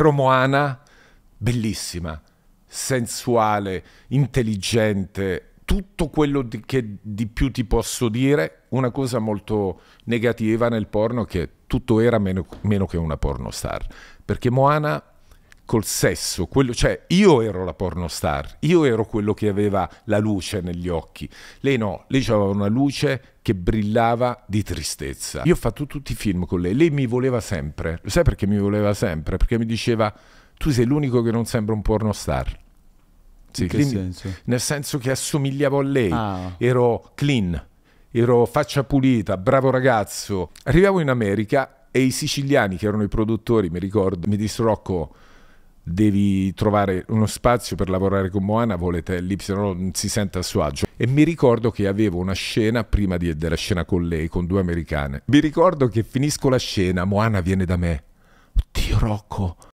promoana, bellissima, sensuale, intelligente, tutto quello di, che di più ti posso dire. Una cosa molto negativa nel porno che tutto era meno, meno che una pornostar, perché Moana col sesso, quello, cioè io ero la pornostar, io ero quello che aveva la luce negli occhi, lei no, lei aveva una luce che brillava di tristezza. Io ho fatto tutti i film con lei, lei mi voleva sempre, lo sai perché mi voleva sempre? Perché mi diceva tu sei l'unico che non sembra un pornostar. Sì, clean, senso? Nel senso che assomigliavo a lei, ah. ero clean, ero faccia pulita, bravo ragazzo. Arrivavo in America e i siciliani che erano i produttori, mi ricordo, mi dissero Rocco, devi trovare uno spazio per lavorare con Moana, volete lì, se no non si sente a suo agio. E mi ricordo che avevo una scena prima di, della scena con lei, con due americane. Mi ricordo che finisco la scena, Moana viene da me. Oddio Rocco,